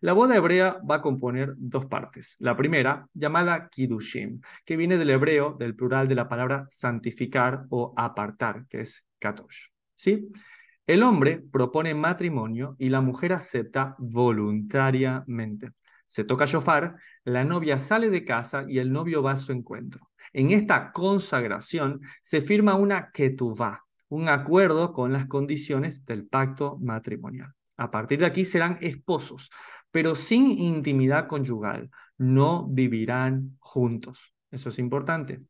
La boda hebrea va a componer dos partes. La primera, llamada Kiddushim, que viene del hebreo, del plural de la palabra santificar o apartar, que es Katosh. ¿Sí? El hombre propone matrimonio y la mujer acepta voluntariamente. Se toca shofar, la novia sale de casa y el novio va a su encuentro. En esta consagración se firma una ketuvah, un acuerdo con las condiciones del pacto matrimonial. A partir de aquí serán esposos, pero sin intimidad conyugal no vivirán juntos. Eso es importante.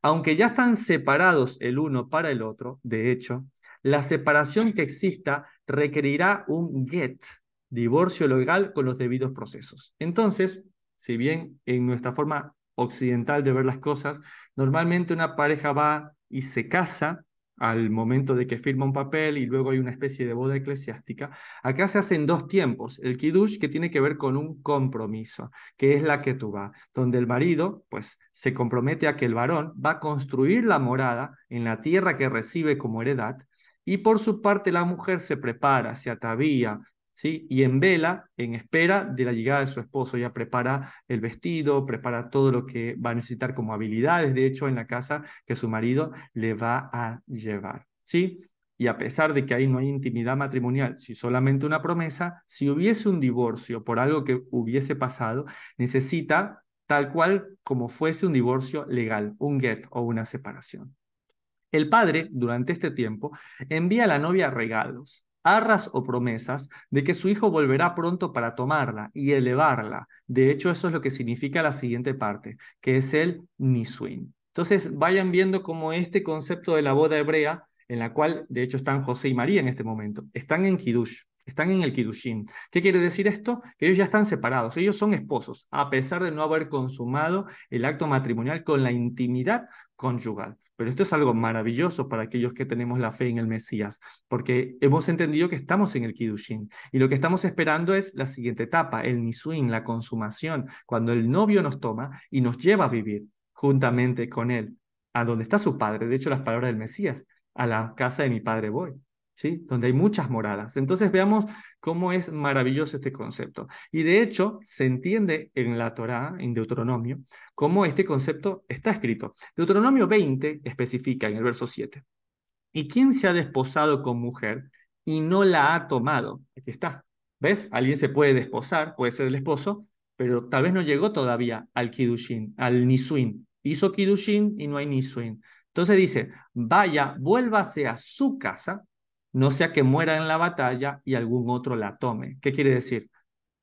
Aunque ya están separados el uno para el otro, de hecho, la separación que exista requerirá un get, divorcio legal con los debidos procesos. Entonces, si bien en nuestra forma occidental de ver las cosas, normalmente una pareja va y se casa, al momento de que firma un papel y luego hay una especie de boda eclesiástica. Acá se hacen dos tiempos, el kiddush que tiene que ver con un compromiso, que es la que tú donde el marido pues se compromete a que el varón va a construir la morada en la tierra que recibe como heredad y por su parte la mujer se prepara, se atavía, y en vela, en espera de la llegada de su esposo, ya prepara el vestido, prepara todo lo que va a necesitar como habilidades, de hecho, en la casa que su marido le va a llevar, ¿sí? Y a pesar de que ahí no hay intimidad matrimonial, si solamente una promesa, si hubiese un divorcio por algo que hubiese pasado, necesita tal cual como fuese un divorcio legal, un get o una separación. El padre, durante este tiempo, envía a la novia regalos, arras o promesas de que su hijo volverá pronto para tomarla y elevarla. De hecho, eso es lo que significa la siguiente parte, que es el nisuin. Entonces, vayan viendo cómo este concepto de la boda hebrea, en la cual de hecho están José y María en este momento, están en Kiddush. Están en el kidushin. ¿Qué quiere decir esto? Que ellos ya están separados, ellos son esposos, a pesar de no haber consumado el acto matrimonial con la intimidad conyugal. Pero esto es algo maravilloso para aquellos que tenemos la fe en el Mesías, porque hemos entendido que estamos en el kidushin y lo que estamos esperando es la siguiente etapa, el Nisuin, la consumación, cuando el novio nos toma y nos lleva a vivir juntamente con él, a donde está su padre. De hecho, las palabras del Mesías, a la casa de mi padre voy. Donde hay muchas moradas. Entonces veamos cómo es maravilloso este concepto. Y de hecho, se entiende en la Torá, en Deuteronomio, cómo este concepto está escrito. Deuteronomio 20 especifica en el verso 7. ¿Y quién se ha desposado con mujer y no la ha tomado? Aquí está. ¿Ves? Alguien se puede desposar, puede ser el esposo, pero tal vez no llegó todavía al kidushin, al Nisuin. Hizo kidushin y no hay Nisuin. Entonces dice, vaya, vuélvase a su casa no sea que muera en la batalla y algún otro la tome. ¿Qué quiere decir?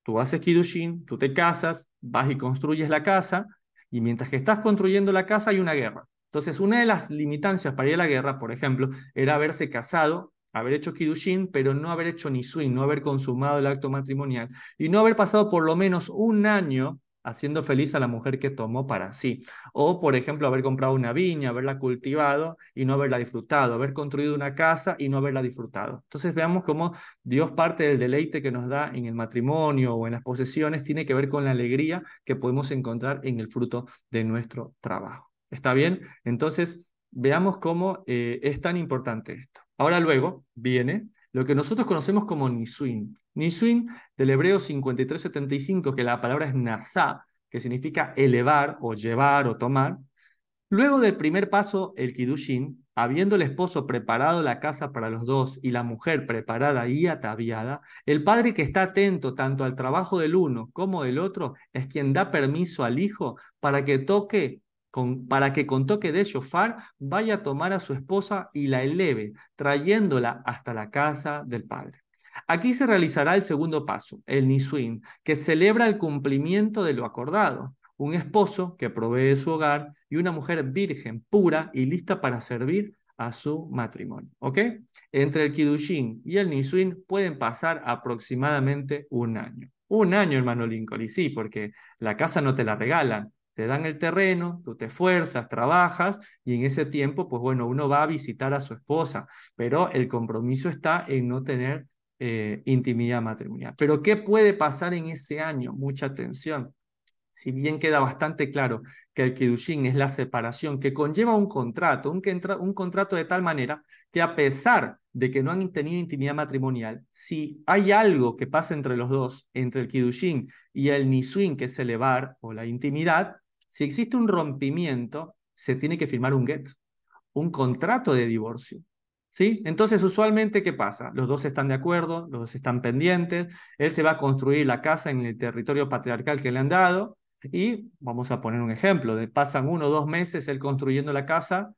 Tú haces Kidushin, tú te casas, vas y construyes la casa, y mientras que estás construyendo la casa hay una guerra. Entonces, una de las limitancias para ir a la guerra, por ejemplo, era haberse casado, haber hecho Kidushin, pero no haber hecho Nisuin, no haber consumado el acto matrimonial, y no haber pasado por lo menos un año haciendo feliz a la mujer que tomó para sí. O, por ejemplo, haber comprado una viña, haberla cultivado y no haberla disfrutado, haber construido una casa y no haberla disfrutado. Entonces veamos cómo Dios parte del deleite que nos da en el matrimonio o en las posesiones tiene que ver con la alegría que podemos encontrar en el fruto de nuestro trabajo. ¿Está bien? Entonces, veamos cómo eh, es tan importante esto. Ahora luego viene lo que nosotros conocemos como Nisuin. Nisuin del hebreo 5375, que la palabra es nasa, que significa elevar o llevar o tomar. Luego del primer paso, el kidushin, habiendo el esposo preparado la casa para los dos y la mujer preparada y ataviada, el padre que está atento tanto al trabajo del uno como del otro es quien da permiso al hijo para que toque para que con toque de shofar vaya a tomar a su esposa y la eleve, trayéndola hasta la casa del padre. Aquí se realizará el segundo paso, el Nisuin, que celebra el cumplimiento de lo acordado. Un esposo que provee su hogar y una mujer virgen, pura y lista para servir a su matrimonio. ¿Ok? Entre el Kidushin y el Nisuin pueden pasar aproximadamente un año. Un año, hermano Lincoln, y sí, porque la casa no te la regalan, te dan el terreno, tú te esfuerzas, trabajas y en ese tiempo, pues bueno, uno va a visitar a su esposa, pero el compromiso está en no tener eh, intimidad matrimonial. Pero ¿qué puede pasar en ese año? Mucha atención. Si bien queda bastante claro que el kidushin es la separación que conlleva un contrato, un, contrato de tal manera que a pesar de que no han tenido intimidad matrimonial, si hay algo que pasa entre los dos, entre el kidushin y el nisuin, que es elevar o la intimidad, si existe un rompimiento, se tiene que firmar un get, un contrato de divorcio. ¿Sí? Entonces, usualmente, ¿qué pasa? Los dos están de acuerdo, los dos están pendientes, él se va a construir la casa en el territorio patriarcal que le han dado y, vamos a poner un ejemplo, pasan uno o dos meses él construyendo la casa,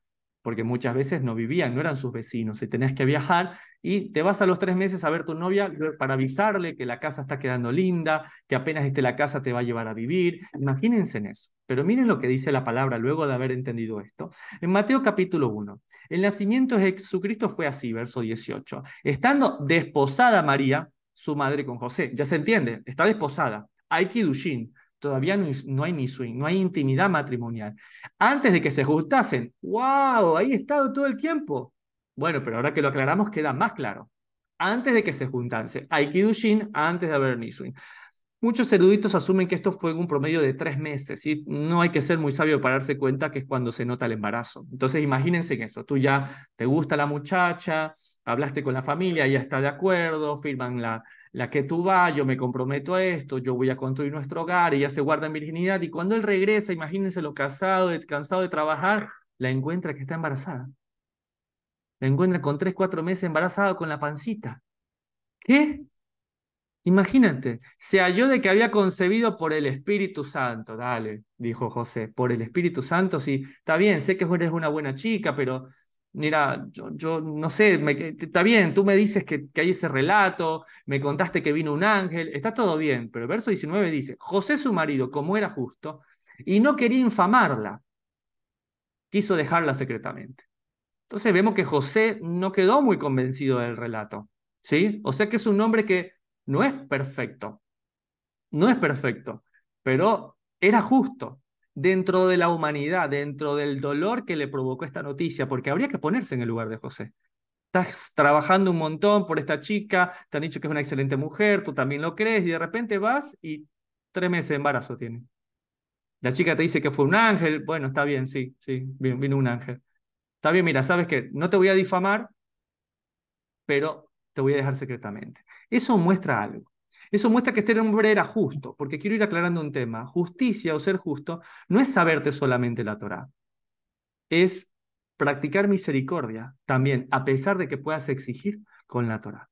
porque muchas veces no vivían, no eran sus vecinos, y tenías que viajar y te vas a los tres meses a ver tu novia para avisarle que la casa está quedando linda, que apenas esté la casa te va a llevar a vivir. Imagínense en eso. Pero miren lo que dice la palabra luego de haber entendido esto. En Mateo capítulo 1, el nacimiento de Jesucristo fue así, verso 18. Estando desposada María, su madre con José, ya se entiende, está desposada. Hay kidushin, todavía no, hay ni swing, no hay intimidad matrimonial. Antes de que se juntasen, wow, ahí he estado todo el tiempo. Bueno, pero ahora que lo aclaramos queda más claro. Antes de que se juntasen, hay kidushin antes de haber swing Muchos eruditos asumen que esto fue en un promedio de tres meses y no hay que ser muy sabio para darse cuenta que es cuando se nota el embarazo. Entonces imagínense que eso, tú ya te gusta la muchacha, hablaste con la familia, ya está de acuerdo, firman la, la que tú vas, yo me comprometo a esto, yo voy a construir nuestro hogar, y ya se guarda en virginidad y cuando él regresa, imagínense lo casado, cansado de trabajar, la encuentra que está embarazada. La encuentra con tres, cuatro meses embarazada con la pancita. ¿Qué? Imagínate, se halló de que había concebido por el Espíritu Santo. Dale, dijo José, por el Espíritu Santo, sí, está bien, sé que eres una buena chica, pero Mira, yo, no sé, me, está bien, tú me dices que, que hay ese relato, me contaste que vino un ángel, está todo bien, pero el verso 19 dice, José su marido, como era justo, y no quería infamarla, quiso dejarla secretamente. Entonces vemos que José no quedó muy convencido del relato, ¿sí? O sea que es un hombre que no es perfecto, no es perfecto, pero era justo, dentro de la humanidad, dentro del dolor que le provocó esta noticia, porque habría que ponerse en el lugar de José. Estás trabajando un montón por esta chica, te han dicho que es una excelente mujer, tú también lo crees, y de repente vas y tres meses de embarazo tiene. La chica te dice que fue un ángel, bueno, está bien, sí, sí, vino, vino un ángel. Está bien, mira, sabes que no te voy a difamar, pero te voy a dejar secretamente. Eso muestra algo. Eso muestra que este hombre era justo, porque quiero ir aclarando un tema. Justicia o ser justo no es saberte solamente la Torá, es practicar misericordia también, a pesar de que puedas exigir con la Torá.